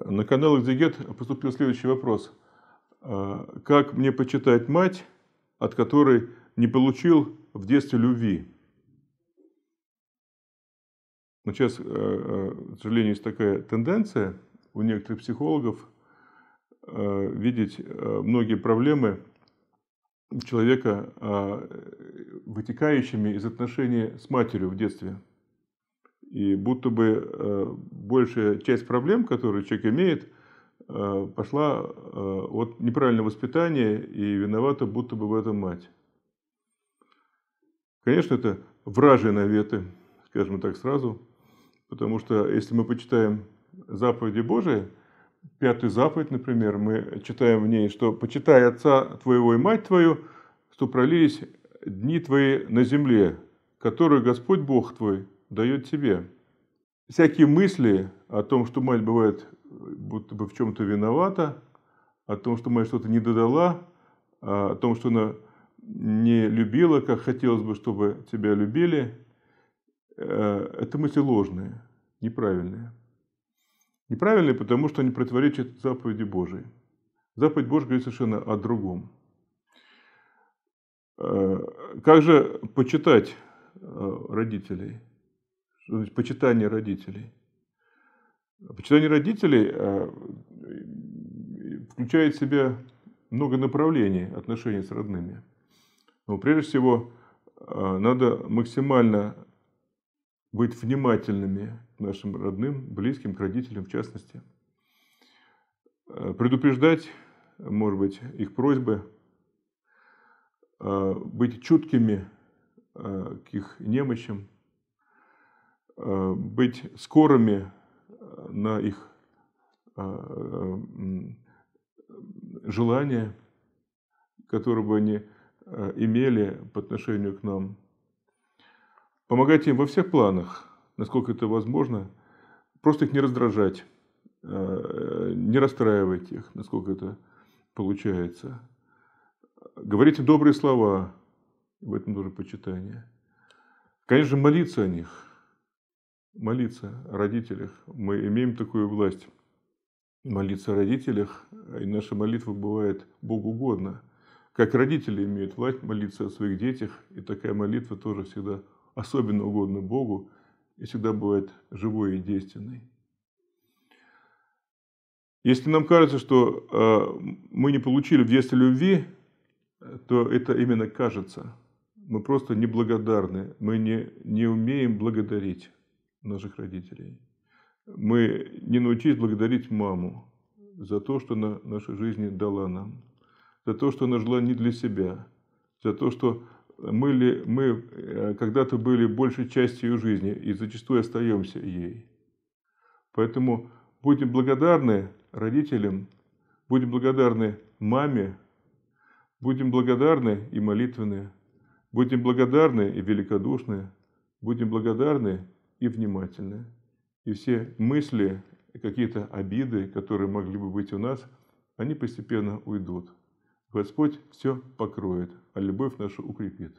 На канал «Экзегет» поступил следующий вопрос. А, как мне почитать мать, от которой не получил в детстве любви? Но ну, сейчас, а, а, к сожалению, есть такая тенденция у некоторых психологов видеть многие проблемы человека, вытекающими из отношений с матерью в детстве. И будто бы э, большая часть проблем, которые человек имеет, э, пошла э, от неправильного воспитания, и виновата будто бы в этом мать. Конечно, это вражи наветы, скажем так сразу, потому что если мы почитаем заповеди Божии, пятую заповедь, например, мы читаем в ней, что «почитай отца твоего и мать твою, что пролились дни твои на земле, которые Господь Бог твой дает тебе. Всякие мысли о том, что мать бывает будто бы в чем-то виновата, о том, что мать что-то не додала, а о том, что она не любила, как хотелось бы, чтобы тебя любили, э, это мысли ложные, неправильные. Неправильные, потому что они противоречат заповеди Божией. Заповедь Божья говорит совершенно о другом. Э, как же почитать э, родителей? Что значит почитание родителей? Почитание родителей э, включает в себя много направлений отношений с родными. Но прежде всего э, надо максимально быть внимательными к нашим родным, близким, к родителям в частности. Э, предупреждать, может быть, их просьбы, быть чуткими к их немощам – Э, быть скорыми э, на их э, желания, которые бы они имели по отношению к нам. Помогать им во всех планах, насколько это возможно. Просто их не раздражать, не расстраивать их, насколько это получается. Говорите добрые слова, в этом тоже почитание. Конечно, молиться о них – молиться о родителях. Мы имеем такую власть молиться о родителях, и наша молитва бывает Богу угодно. Как родители имеют власть молиться о своих детях, и такая молитва тоже всегда особенно угодна Богу и всегда бывает живой и действенной. Если нам кажется, что а, мы не получили в детстве любви, то это именно кажется. Мы просто неблагодарны, мы не, не умеем благодарить наших родителей. Мы не научились благодарить маму за то, что она нашей жизни дала нам, за то, что она жила не для себя, за то, что мы, ли, мы э, когда-то были большей частью ее жизни и зачастую остаемся ей. Поэтому будем благодарны родителям, будем благодарны маме, будем благодарны и молитвенны, будем благодарны и великодушны, будем благодарны и внимательно. И все мысли, какие-то обиды, которые могли бы быть у нас, они постепенно уйдут. Господь все покроет, а любовь нашу укрепит.